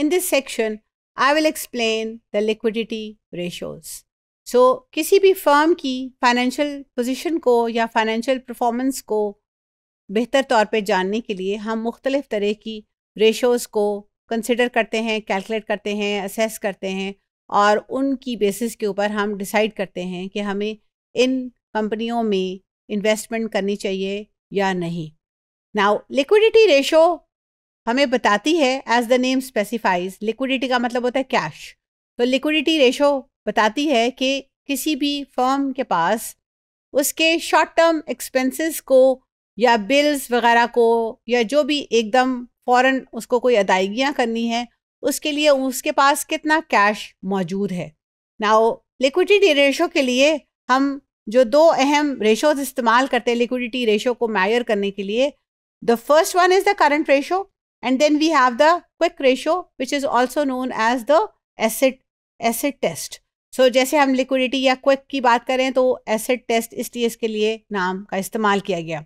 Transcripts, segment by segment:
In this section, I will explain the liquidity ratios. So so, किसी भी firm की financial position को या फाइनेंशियल परफॉर्मेंस को बेहतर तौर पे जानने के लिए हम मुख्तलिफ तरह की रेशोज़ को कंसिडर करते हैं कैलकुलेट करते हैं असेस करते हैं और उनकी बेसिस के ऊपर हम डिसाइड करते हैं कि हमें इन कंपनियों में इन्वेस्टमेंट करनी चाहिए या नहीं नाउ लिक्विडिटी रेशो हमें बताती है as the name specifies liquidity का मतलब होता है कैश तो लिक्विडिटी रेशो बताती है कि किसी भी फर्म के पास उसके शॉर्ट टर्म एक्सपेंसेस को या बिल्स वगैरह को या जो भी एकदम फ़ौरन उसको कोई अदायगियाँ करनी है उसके लिए उसके पास कितना कैश मौजूद है नाओ लिक्विडिटी रेशो के लिए हम जो दो अहम रेशोज इस्तेमाल करते हैं लिक्विडिटी रेशो को मैयर करने के लिए the first one is the current ratio And then we have the quick ratio, which is also known as the acid acid test. So so, जैसे हम लिक्विडिटी या क्विक की बात करें तो एसिड टेस्ट इस इसलिए के लिए नाम का इस्तेमाल किया गया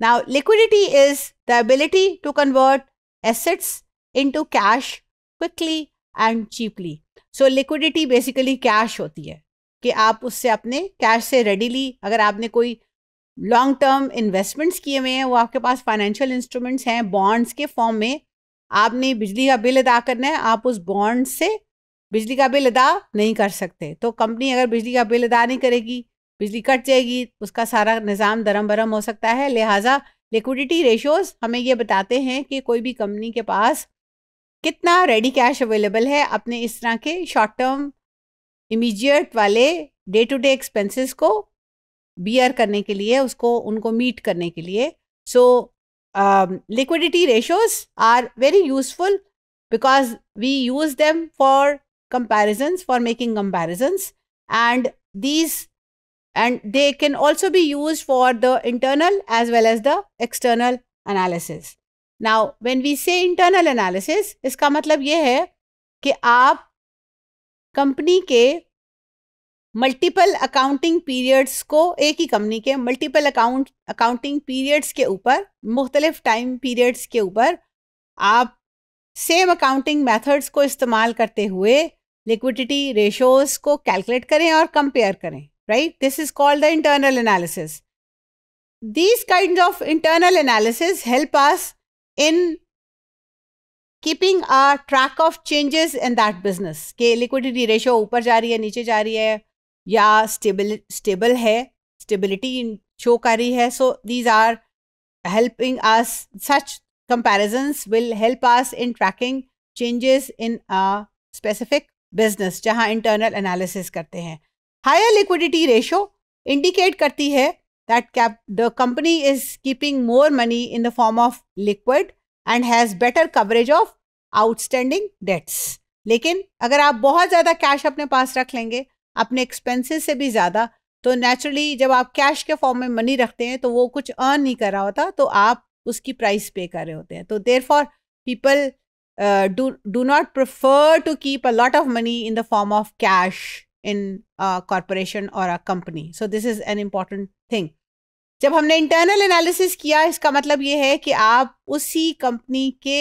now liquidity is the ability to convert assets into cash quickly and cheaply so liquidity basically cash होती है कि आप उससे अपने कैश से रेडीली अगर आपने कोई लॉन्ग टर्म इन्वेस्टमेंट्स किए हुए हैं वो आपके पास फाइनेंशियल इंस्ट्रूमेंट्स हैं बॉन्ड्स के फॉर्म में आपने बिजली का बिल अदा करना है आप उस बॉन्ड से बिजली का बिल अदा नहीं कर सकते तो कंपनी अगर बिजली का बिल अदा नहीं करेगी बिजली कट जाएगी उसका सारा निज़ाम दरम बरम हो सकता है लिहाजा लिक्विडिटी रेशोज़ हमें ये बताते हैं कि कोई भी कंपनी के पास कितना रेडी कैश अवेलेबल है अपने इस तरह के शॉर्ट टर्म इमीजिएट वाले डे टू डे एक्सपेंसेस को बियर करने के लिए उसको उनको मीट करने के लिए so liquidity ratios are very useful because we use them for comparisons for making comparisons and these and they can also be use for the internal as well as the external analysis now when we say internal analysis इसका मतलब ये है कि आप company के multiple accounting periods को एक ही कंपनी के मल्टीपल अकाउंट अकाउंटिंग पीरियड्स के ऊपर मुख्तलिफ टाइम पीरियड्स के ऊपर आप सेम अकाउंटिंग मेथड्स को इस्तेमाल करते हुए लिक्विडिटी रेशोस को कैलकुलेट करें और कंपेयर करें right this is called the internal analysis these kind of internal analysis help us in keeping a track of changes in that business के लिक्विडिटी रेशो ऊपर जा रही है नीचे जा रही है या स्टेबल स्टेबल है स्टेबिलिटी शो कर रही है so these are helping us such comparison will help us in tracking changes in specific business जहाँ इंटरनल एनालिसिस करते हैं हायर लिक्विडिटी रेशो इंडिकेट करती है दैट कैप the company is keeping more money in the form of liquid and has better coverage of outstanding debts लेकिन अगर आप बहुत ज़्यादा कैश अपने पास रख लेंगे अपने एक्सपेंसेस से भी ज़्यादा तो नेचुरली जब आप कैश के फॉर्म में मनी रखते हैं तो वो कुछ अर्न नहीं कर रहा होता तो आप उसकी प्राइस पे कर रहे होते हैं तो there for people do not prefer to keep a lot of money in the form of cash in corporation और a company so this is an important thing जब हमने इंटरनल एनालिसिस किया इसका मतलब ये है कि आप उसी कंपनी के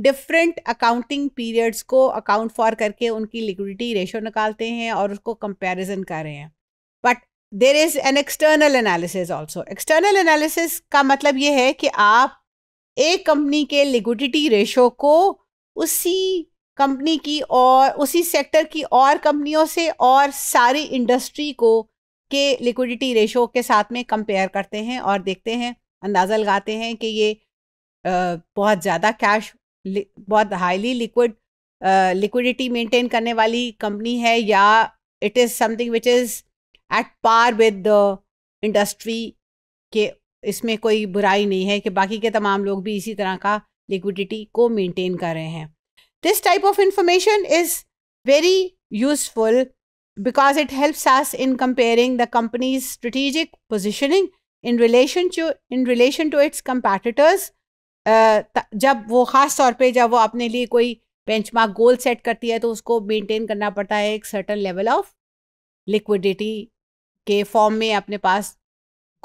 डिफरेंट अकाउंटिंग पीरियड्स को अकाउंट फॉर करके उनकी लिक्विडिटी रेशो निकालते हैं और उसको कंपेरिजन कर रहे हैं but there is an external analysis also external analysis का मतलब ये है कि आप एक कंपनी के लिक्विडिटी रेशो को उसी कंपनी की और उसी सेक्टर की और कंपनियों से और सारी इंडस्ट्री को के लिक्विडिटी रेशो के साथ में कंपेयर करते हैं और देखते हैं अंदाज़ा लगाते हैं कि ये बहुत ज़्यादा कैश बहुत हाईली लिक्विड लिक्विडिटी मेंटेन करने वाली कंपनी है या it is something which is at par with the industry के इसमें कोई बुराई नहीं है कि बाकी के तमाम लोग भी इसी तरह का लिक्विडिटी को मेंटेन कर रहे हैं this type of information is very useful because it helps us in comparing the company's strategic positioning in relation to in relation to its competitors जब वो ख़ास तौर पे जब वो अपने लिए कोई बेंचमार्क गोल सेट करती है तो उसको मेंटेन करना पड़ता है एक सर्टन लेवल ऑफ लिक्विडिटी के फॉर्म में अपने पास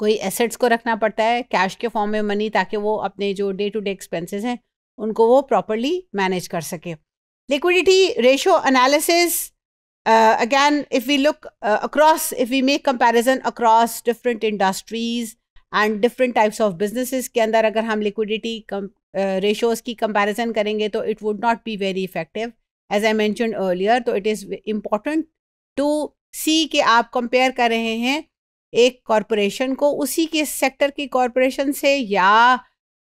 कोई एसेट्स को रखना पड़ता है कैश के फॉर्म में मनी ताकि वो अपने जो डे टू डे एक्सपेंसेस हैं उनको वो प्रॉपरली मैनेज कर सके liquidity ratio analysis again if we look across if we make comparison across different industries and different types of businesses के अंदर अगर हम लिक्विडिटी रेशोज़ uh, की कंपेरिजन करेंगे तो it would not be very effective as I mention earlier तो it is important to see के आप कंपेयर कर रहे हैं एक कॉरपोरेशन को उसी के सेक्टर की कॉरपोरेशन से या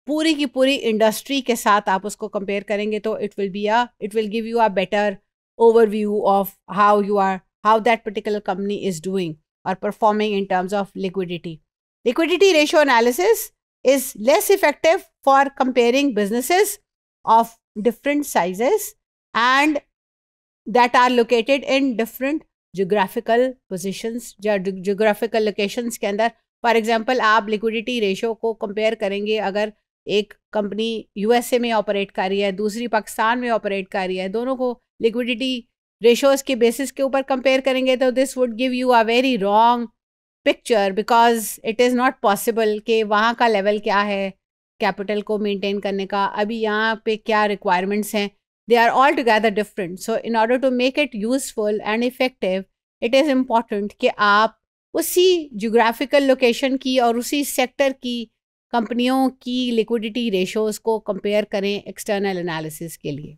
पूरी की पूरी इंडस्ट्री के साथ आप उसको कंपेयर करेंगे तो it will be a it will give you a better overview of how you are how that particular company is doing और performing in terms of liquidity Liquidity ratio analysis is less effective for comparing businesses of different sizes and that are located in different geographical positions, geographical locations के अंदर for example आप liquidity ratio को compare करेंगे अगर एक company USA में operate कर रही है दूसरी पाकिस्तान में ऑपरेट कर रही है दोनों को लिक्विडिटी रेशोज के बेसिस के ऊपर कंपेयर करेंगे तो this would give you a very wrong picture because it is not possible कि वहाँ का लेवल क्या है कैपिटल को मेंटेन करने का अभी यहाँ पे क्या रिक्वायरमेंट्स हैं they are all together different so in order to make it useful and effective it is important कि आप उसी जोग्राफिकल लोकेशन की और उसी सेक्टर की कंपनियों की लिक्विडिटी रेशोज़ को कंपेयर करें एक्सटर्नल एनालिसिस के लिए